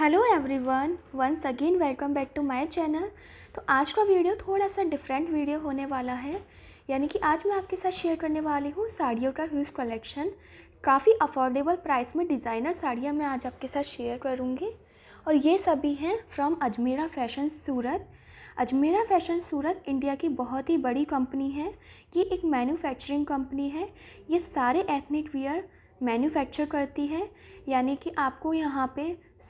hello everyone once again welcome back to my channel तो आज का वीडियो थोड़ा सा डिफरेंट वीडियो होने वाला है यानी कि आज मैं आपके साथ शेयर करने वाली हूँ साड़ियों का ह्यूज कलेक्शन काफ़ी अफोर्डेबल प्राइस में डिज़ाइनर साड़ियाँ मैं आज आपके साथ शेयर करूँगी और ये सभी हैं from Ajmera fashion Surat Ajmera fashion Surat India की बहुत ही बड़ी कंपनी है ये एक मैन्युफैक्चरिंग कंपनी है ये सारे एथनिक वियर मैन्युफैक्चर करती है यानी कि आपको यहाँ पे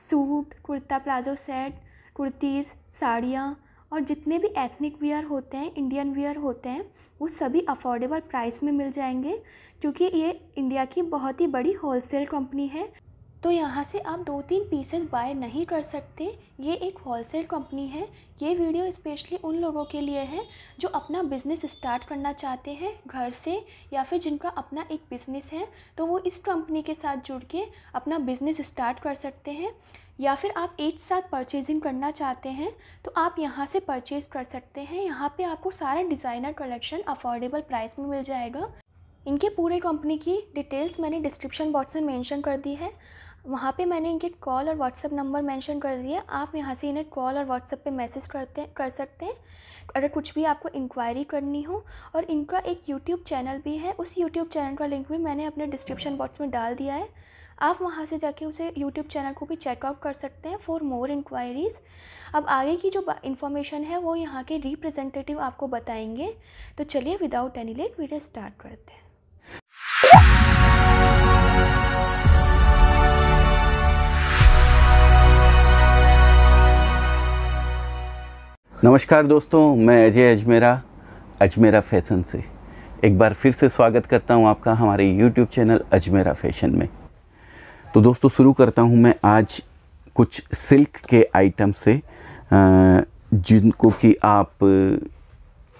suit kurta palazzo set kurtis साड़ियाँ और जितने भी एथनिक वियर होते हैं इंडियन वियर होते हैं वो सभी अफोर्डेबल प्राइस में मिल जाएंगे क्योंकि ये इंडिया की बहुत ही बड़ी होलसेल कंपनी है तो यहाँ से आप दो तीन पीसेस बाय नहीं कर सकते ये एक होलसेल कंपनी है ये वीडियो स्पेशली उन लोगों के लिए है जो अपना बिज़नेस स्टार्ट करना चाहते हैं घर से या फिर जिनका अपना एक बिज़नेस है तो वो इस कंपनी के साथ जुड़ के अपना बिज़नेस स्टार्ट कर सकते हैं या फिर आप एक साथ परचेजिंग करना चाहते हैं तो आप यहाँ से परचेज़ कर सकते हैं यहाँ पर आपको सारा डिज़ाइनर कलेक्शन अफोर्डेबल प्राइस में मिल जाएगा इनके पूरे कंपनी की डिटेल्स मैंने डिस्क्रिप्शन बॉक्स में मेंशन कर दी है वहाँ पे मैंने इनके कॉल और व्हाट्सअप नंबर मेंशन कर दिए आप यहाँ से इन्हें कॉल और व्हाट्सअप पे मैसेज करते कर सकते हैं अगर कुछ भी आपको इंक्वायरी करनी हो और इनका एक यूट्यूब चैनल भी है उस यूट्यूब चैनल का लिंक भी मैंने अपने डिस्क्रिप्शन बॉक्स में डाल दिया है आप वहाँ से जाके उसे यूट्यूब चैनल को भी चेकआउट कर सकते हैं फॉर मोर इंक्वायरीज़ अब आगे की जो इन्फॉर्मेशन है वो यहाँ के रिप्रेजेंटेटिव आपको बताएंगे तो चलिए without any late video start करते हैं नमस्कार दोस्तों मैं अजय अजमेरा अजमेरा फैशन से एक बार फिर से स्वागत करता हूं आपका हमारे यूट्यूब चैनल अजमेरा फैशन में तो दोस्तों शुरू करता हूं मैं आज कुछ सिल्क के आइटम से जिनको कि आप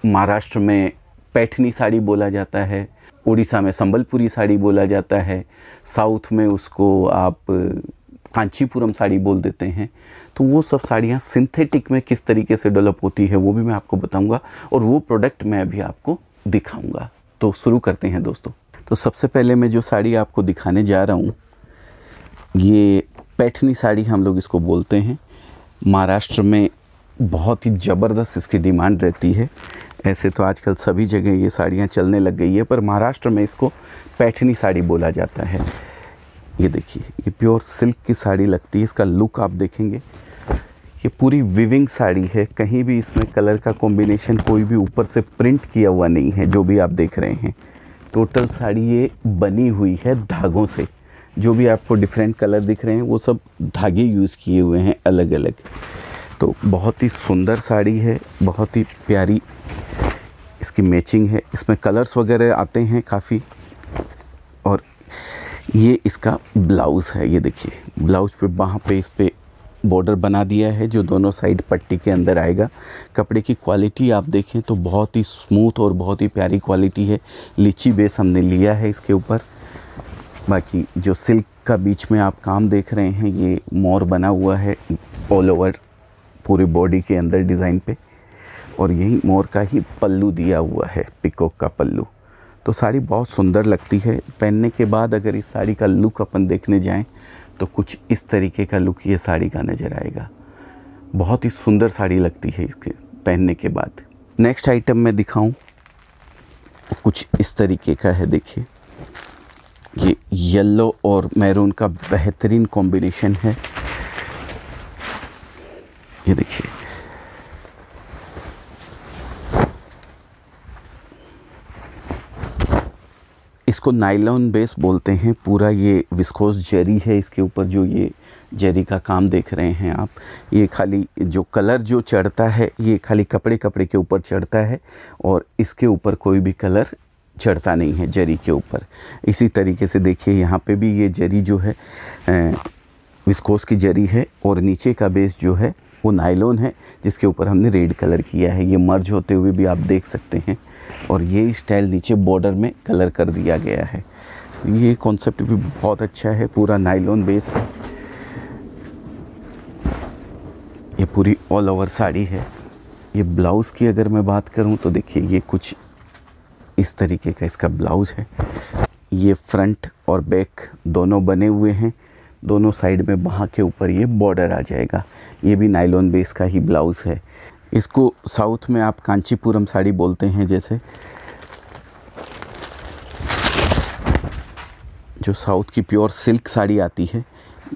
महाराष्ट्र में पैठनी साड़ी बोला जाता है उड़ीसा में संबलपुरी साड़ी बोला जाता है साउथ में उसको आप कांचीपुरम साड़ी बोल देते हैं तो वो सब साड़ियाँ सिंथेटिक में किस तरीके से डेवलप होती है वो भी मैं आपको बताऊँगा और वो प्रोडक्ट मैं अभी आपको दिखाऊँगा तो शुरू करते हैं दोस्तों तो सबसे पहले मैं जो साड़ी आपको दिखाने जा रहा हूँ ये पैठनी साड़ी हम लोग इसको बोलते हैं महाराष्ट्र में बहुत ही ज़बरदस्त इसकी डिमांड रहती है ऐसे तो आजकल सभी जगह ये साड़ियाँ चलने लग गई है पर महाराष्ट्र में इसको पैठनी साड़ी बोला जाता है ये देखिए ये प्योर सिल्क की साड़ी लगती है इसका लुक आप देखेंगे ये पूरी विविंग साड़ी है कहीं भी इसमें कलर का कॉम्बिनेशन कोई भी ऊपर से प्रिंट किया हुआ नहीं है जो भी आप देख रहे हैं टोटल साड़ी ये बनी हुई है धागों से जो भी आपको डिफरेंट कलर दिख रहे हैं वो सब धागे यूज़ किए हुए हैं अलग अलग तो बहुत ही सुंदर साड़ी है बहुत ही प्यारी इसकी मैचिंग है इसमें कलर्स वगैरह आते हैं काफ़ी और ये इसका ब्लाउज़ है ये देखिए ब्लाउज़ पे वहाँ पे इस पर बॉर्डर बना दिया है जो दोनों साइड पट्टी के अंदर आएगा कपड़े की क्वालिटी आप देखें तो बहुत ही स्मूथ और बहुत ही प्यारी क्वालिटी है लीची बेस हमने लिया है इसके ऊपर बाकी जो सिल्क का बीच में आप काम देख रहे हैं ये मोर बना हुआ है ऑल ओवर पूरे बॉडी के अंदर डिज़ाइन पे और यही मोर का ही पल्लू दिया हुआ है पिकॉक का पल्लू तो साड़ी बहुत सुंदर लगती है पहनने के बाद अगर इस साड़ी का लुक अपन देखने जाएं तो कुछ इस तरीके का लुक ये साड़ी का नज़र आएगा बहुत ही सुंदर साड़ी लगती है इसके पहनने के बाद नेक्स्ट आइटम मैं दिखाऊं कुछ इस तरीके का है देखिए ये येलो और मैरून का बेहतरीन कॉम्बिनेशन है ये देखिए इसको नाइलॉन बेस बोलते हैं पूरा ये विस्कोस जेरी है इसके ऊपर जो ये जेरी का काम देख रहे हैं आप ये खाली जो कलर जो चढ़ता है ये खाली कपड़े कपड़े के ऊपर चढ़ता है और इसके ऊपर कोई भी कलर चढ़ता नहीं है जरी के ऊपर इसी तरीके से देखिए यहाँ पे भी ये जरी जो है विस्कोस की जरी है और नीचे का बेस जो है वो नायलोन है जिसके ऊपर हमने रेड कलर किया है ये मर्ज होते हुए भी आप देख सकते हैं और ये स्टाइल नीचे बॉर्डर में कलर कर दिया गया है ये कॉन्सेप्ट भी बहुत अच्छा है पूरा नाइलॉन बेस है ये पूरी ऑल ओवर साड़ी है ये ब्लाउज़ की अगर मैं बात करूं तो देखिए ये कुछ इस तरीके का इसका ब्लाउज़ है ये फ्रंट और बैक दोनों बने हुए हैं दोनों साइड में बाह के ऊपर ये बॉर्डर आ जाएगा ये भी नाइलॉन बेस का ही ब्लाउज़ है इसको साउथ में आप कांचीपुरम साड़ी बोलते हैं जैसे जो साउथ की प्योर सिल्क साड़ी आती है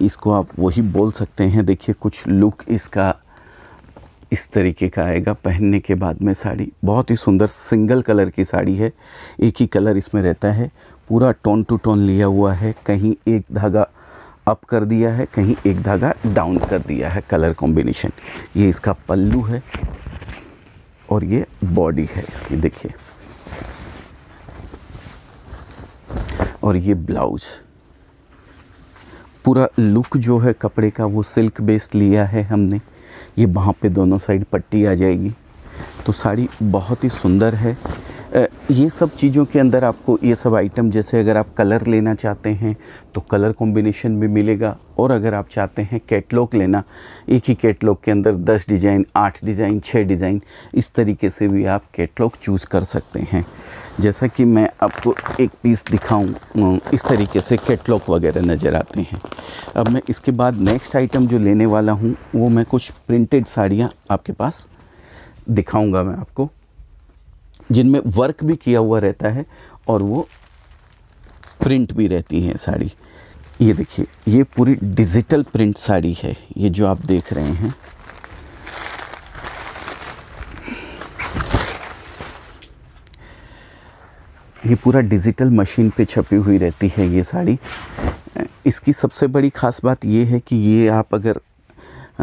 इसको आप वही बोल सकते हैं देखिए कुछ लुक इसका इस तरीके का आएगा पहनने के बाद में साड़ी बहुत ही सुंदर सिंगल कलर की साड़ी है एक ही कलर इसमें रहता है पूरा टोन टू टोन लिया हुआ है कहीं एक धागा अप कर दिया है कहीं एक धागा डाउन कर दिया है कलर कॉम्बिनेशन ये इसका पल्लू है और ये बॉडी है इसकी देखिए और ये ब्लाउज पूरा लुक जो है कपड़े का वो सिल्क बेस्ड लिया है हमने ये वहाँ पे दोनों साइड पट्टी आ जाएगी तो साड़ी बहुत ही सुंदर है ये सब चीज़ों के अंदर आपको ये सब आइटम जैसे अगर आप कलर लेना चाहते हैं तो कलर कॉम्बिनेशन भी मिलेगा और अगर आप चाहते हैं कैटलॉग लेना एक ही कैटलॉग के अंदर दस डिज़ाइन आठ डिज़ाइन छः डिज़ाइन इस तरीके से भी आप कैटलॉग चूज़ कर सकते हैं जैसा कि मैं आपको एक पीस दिखाऊं इस तरीके से कैटलॉग वगैरह नज़र आते हैं अब मैं इसके बाद नेक्स्ट आइटम जो लेने वाला हूँ वो मैं कुछ प्रिंटेड साड़ियाँ आपके पास दिखाऊँगा मैं आपको जिनमें वर्क भी किया हुआ रहता है और वो प्रिंट भी रहती हैं साड़ी ये देखिए ये पूरी डिजिटल प्रिंट साड़ी है ये जो आप देख रहे हैं ये पूरा डिजिटल मशीन पे छपी हुई रहती है ये साड़ी इसकी सबसे बड़ी ख़ास बात ये है कि ये आप अगर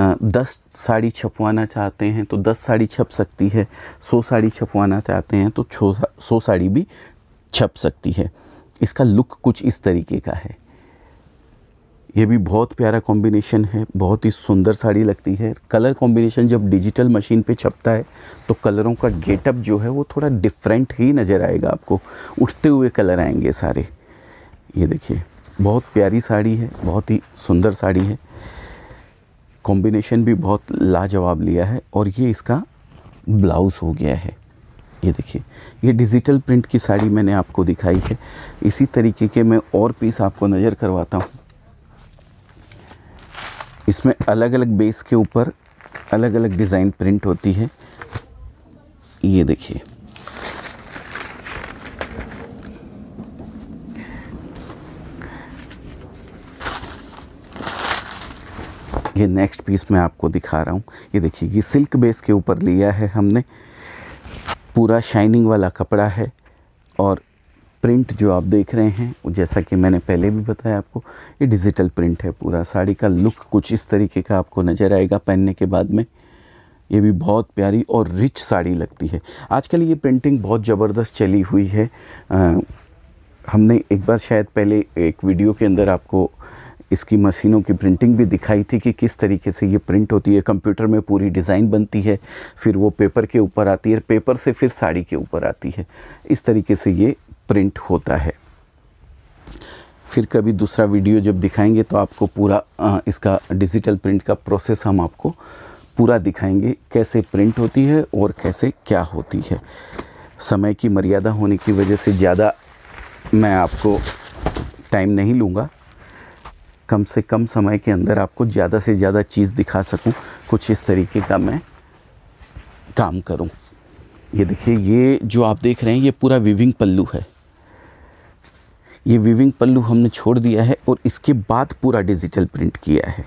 दस साड़ी छपवाना चाहते हैं तो दस साड़ी छप सकती है सौ साड़ी छपवाना चाहते हैं तो छो सौ साड़ी भी छप सकती है इसका लुक कुछ इस तरीके का है ये भी बहुत प्यारा कॉम्बिनेशन है बहुत ही सुंदर साड़ी लगती है कलर कॉम्बिनेशन जब डिजिटल मशीन पे छपता है तो कलरों का गेटअप जो है वो थोड़ा डिफरेंट ही नज़र आएगा आपको उठते हुए कलर आएंगे सारे ये देखिए बहुत प्यारी साड़ी है बहुत ही सुंदर साड़ी है कॉम्बिनेशन भी बहुत लाजवाब लिया है और ये इसका ब्लाउज़ हो गया है ये देखिए ये डिजिटल प्रिंट की साड़ी मैंने आपको दिखाई है इसी तरीके के मैं और पीस आपको नज़र करवाता हूँ इसमें अलग अलग बेस के ऊपर अलग अलग डिज़ाइन प्रिंट होती है ये देखिए ये नेक्स्ट पीस मैं आपको दिखा रहा हूँ ये देखिए ये सिल्क बेस के ऊपर लिया है हमने पूरा शाइनिंग वाला कपड़ा है और प्रिंट जो आप देख रहे हैं जैसा कि मैंने पहले भी बताया आपको ये डिजिटल प्रिंट है पूरा साड़ी का लुक कुछ इस तरीके का आपको नज़र आएगा पहनने के बाद में ये भी बहुत प्यारी और रिच साड़ी लगती है आजकल ये प्रिंटिंग बहुत ज़बरदस्त चली हुई है आ, हमने एक बार शायद पहले एक वीडियो के अंदर आपको इसकी मशीनों की प्रिंटिंग भी दिखाई थी कि किस तरीके से ये प्रिंट होती है कंप्यूटर में पूरी डिज़ाइन बनती है फिर वो पेपर के ऊपर आती है पेपर से फिर साड़ी के ऊपर आती है इस तरीके से ये प्रिंट होता है फिर कभी दूसरा वीडियो जब दिखाएंगे तो आपको पूरा इसका डिजिटल प्रिंट का प्रोसेस हम आपको पूरा दिखाएंगे कैसे प्रिंट होती है और कैसे क्या होती है समय की मर्यादा होने की वजह से ज़्यादा मैं आपको टाइम नहीं लूँगा कम से कम समय के अंदर आपको ज़्यादा से ज़्यादा चीज़ दिखा सकूं कुछ इस तरीके का मैं काम करूं ये देखिए ये जो आप देख रहे हैं ये पूरा विविंग पल्लू है ये विविंग पल्लू हमने छोड़ दिया है और इसके बाद पूरा डिजिटल प्रिंट किया है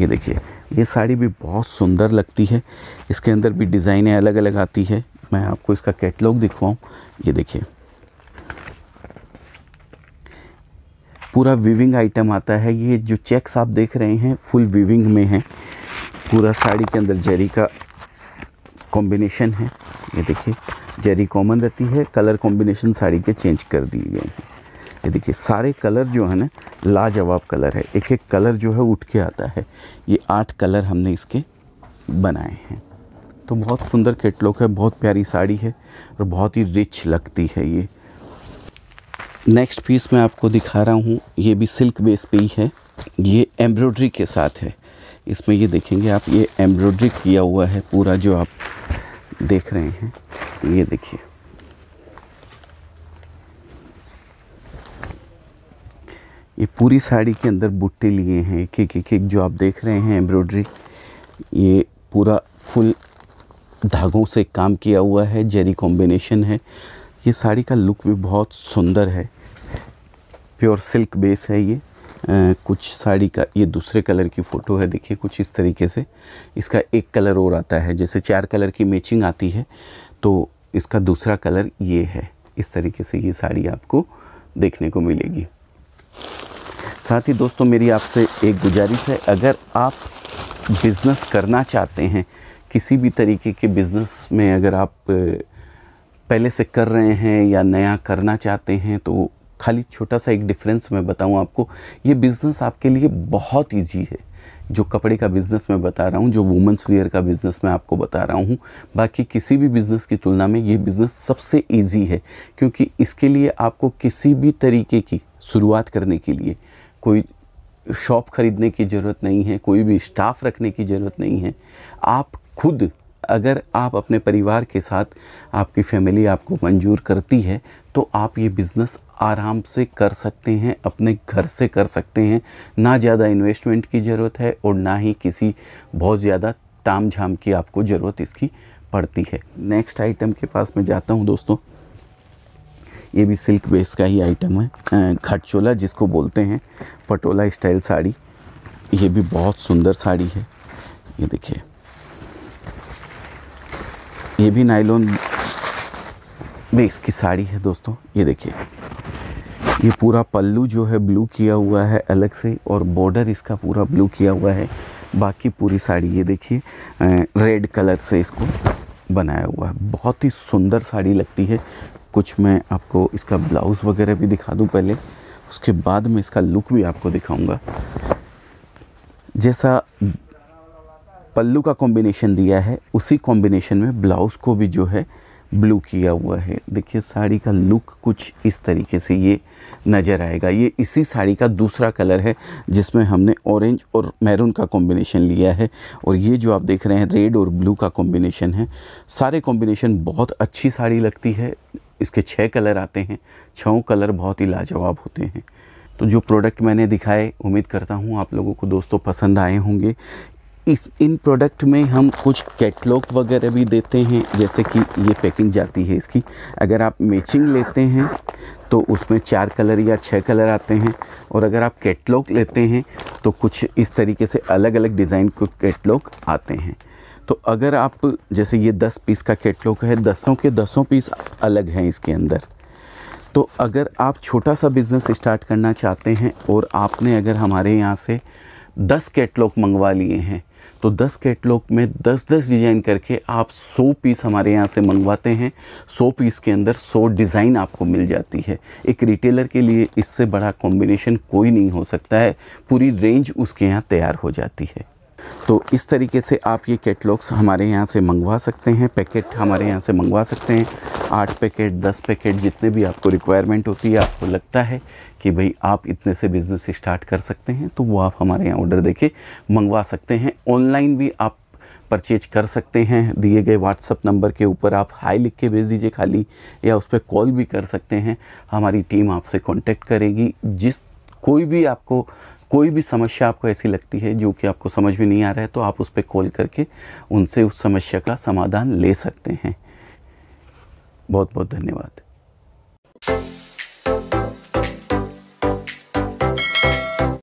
ये देखिए ये साड़ी भी बहुत सुंदर लगती है इसके अंदर भी डिज़ाइनें अलग अलग आती है मैं आपको इसका कैटलॉग दिखवाऊँ ये देखिए पूरा विविंग आइटम आता है ये जो चेक्स आप देख रहे हैं फुल विविंग में है पूरा साड़ी के अंदर जरी का कॉम्बिनेशन है ये देखिए जरी कॉमन रहती है कलर कॉम्बिनेशन साड़ी के चेंज कर दिए गए हैं ये देखिए सारे कलर जो है ना लाजवाब कलर है एक एक कलर जो है उठ के आता है ये आठ कलर हमने इसके बनाए हैं तो बहुत सुंदर केटलॉग है बहुत प्यारी साड़ी है और बहुत ही रिच लगती है ये नेक्स्ट पीस मैं आपको दिखा रहा हूँ ये भी सिल्क बेस पे ही है ये एम्ब्रॉयड्री के साथ है इसमें ये देखेंगे आप ये एम्ब्रॉयड्री किया हुआ है पूरा जो आप देख रहे हैं ये देखिए ये पूरी साड़ी के अंदर बुट्टे लिए हैं एक एक एक एक जो आप देख रहे हैं एम्ब्रॉयड्री ये पूरा फुल धागों से काम किया हुआ है जेरी कॉम्बिनेशन है ये साड़ी का लुक भी बहुत सुंदर है प्योर सिल्क बेस है ये आ, कुछ साड़ी का ये दूसरे कलर की फ़ोटो है देखिए कुछ इस तरीके से इसका एक कलर और आता है जैसे चार कलर की मैचिंग आती है तो इसका दूसरा कलर ये है इस तरीके से ये साड़ी आपको देखने को मिलेगी साथ ही दोस्तों मेरी आपसे एक गुजारिश है अगर आप बिज़नेस करना चाहते हैं किसी भी तरीके के बिज़नेस में अगर आप पहले से कर रहे हैं या नया करना चाहते हैं तो खाली छोटा सा एक डिफरेंस मैं बताऊं आपको ये बिज़नेस आपके लिए बहुत इजी है जो कपड़े का बिज़नेस मैं बता रहा हूँ जो वुमेंस वेयर का बिज़नेस मैं आपको बता रहा हूँ बाकी किसी भी बिज़नेस की तुलना में ये बिज़नेस सबसे इजी है क्योंकि इसके लिए आपको किसी भी तरीके की शुरुआत करने के लिए कोई शॉप ख़रीदने की ज़रूरत नहीं है कोई भी स्टाफ रखने की ज़रूरत नहीं है आप खुद अगर आप अपने परिवार के साथ आपकी फैमिली आपको मंजूर करती है तो आप ये बिज़नेस आराम से कर सकते हैं अपने घर से कर सकते हैं ना ज़्यादा इन्वेस्टमेंट की ज़रूरत है और ना ही किसी बहुत ज़्यादा ताम झाम की आपको ज़रूरत इसकी पड़ती है नेक्स्ट आइटम के पास मैं जाता हूँ दोस्तों ये भी सिल्क वेस्ट का ही आइटम है घटचोला जिसको बोलते हैं पटोला स्टाइल साड़ी ये भी बहुत सुंदर साड़ी है ये देखिए ये भी नाइलॉन बेस की साड़ी है दोस्तों ये देखिए ये पूरा पल्लू जो है ब्लू किया हुआ है अलग से और बॉर्डर इसका पूरा ब्लू किया हुआ है बाकी पूरी साड़ी ये देखिए रेड कलर से इसको बनाया हुआ है बहुत ही सुंदर साड़ी लगती है कुछ मैं आपको इसका ब्लाउज़ वगैरह भी दिखा दूँ पहले उसके बाद मैं इसका लुक भी आपको दिखाऊंगा जैसा पल्लू का कॉम्बिनेशन दिया है उसी कॉम्बिनेशन में ब्लाउज़ को भी जो है ब्लू किया हुआ है देखिए साड़ी का लुक कुछ इस तरीके से ये नज़र आएगा ये इसी साड़ी का दूसरा कलर है जिसमें हमने ऑरेंज और मैरून का कॉम्बिनेशन लिया है और ये जो आप देख रहे हैं रेड और ब्लू का कॉम्बिनेशन है सारे कॉम्बिनेशन बहुत अच्छी साड़ी लगती है इसके छः कलर आते हैं छों कलर बहुत ही लाजवाब होते हैं तो जो प्रोडक्ट मैंने दिखाए उम्मीद करता हूँ आप लोगों को दोस्तों पसंद आए होंगे इस इन प्रोडक्ट में हम कुछ कैटलॉग वगैरह भी देते हैं जैसे कि ये पैकिंग जाती है इसकी अगर आप मैचिंग लेते हैं तो उसमें चार कलर या छः कलर आते हैं और अगर आप कैटलॉग लेते हैं तो कुछ इस तरीके से अलग अलग डिज़ाइन के कैटलॉग आते हैं तो अगर आप जैसे ये दस पीस का कैटलॉग है दसों के दसों पीस अलग हैं इसके अंदर तो अगर आप छोटा सा बिज़नेस स्टार्ट करना चाहते हैं और आपने अगर हमारे यहाँ से दस कैटलॉग मंगवा लिए हैं तो 10 कैटलॉग में 10-10 डिज़ाइन करके आप 100 पीस हमारे यहाँ से मंगवाते हैं 100 पीस के अंदर 100 डिज़ाइन आपको मिल जाती है एक रिटेलर के लिए इससे बड़ा कॉम्बिनेशन कोई नहीं हो सकता है पूरी रेंज उसके यहाँ तैयार हो जाती है तो इस तरीके से आप ये कैटलॉग्स हमारे यहाँ से मंगवा सकते हैं पैकेट हमारे यहाँ से मंगवा सकते हैं आठ पैकेट दस पैकेट जितने भी आपको रिक्वायरमेंट होती है आपको लगता है कि भाई आप इतने से बिज़नेस स्टार्ट कर सकते हैं तो वो आप हमारे यहाँ ऑर्डर देके मंगवा सकते हैं ऑनलाइन भी आप परचेज कर सकते हैं दिए गए व्हाट्सअप नंबर के ऊपर आप हाई लिख के भेज दीजिए खाली या उस पर कॉल भी कर सकते हैं हमारी टीम आपसे कॉन्टेक्ट करेगी जिस कोई भी आपको कोई भी समस्या आपको ऐसी लगती है जो कि आपको समझ में नहीं आ रहा है तो आप उस पर कॉल करके उनसे उस समस्या का समाधान ले सकते हैं बहुत बहुत धन्यवाद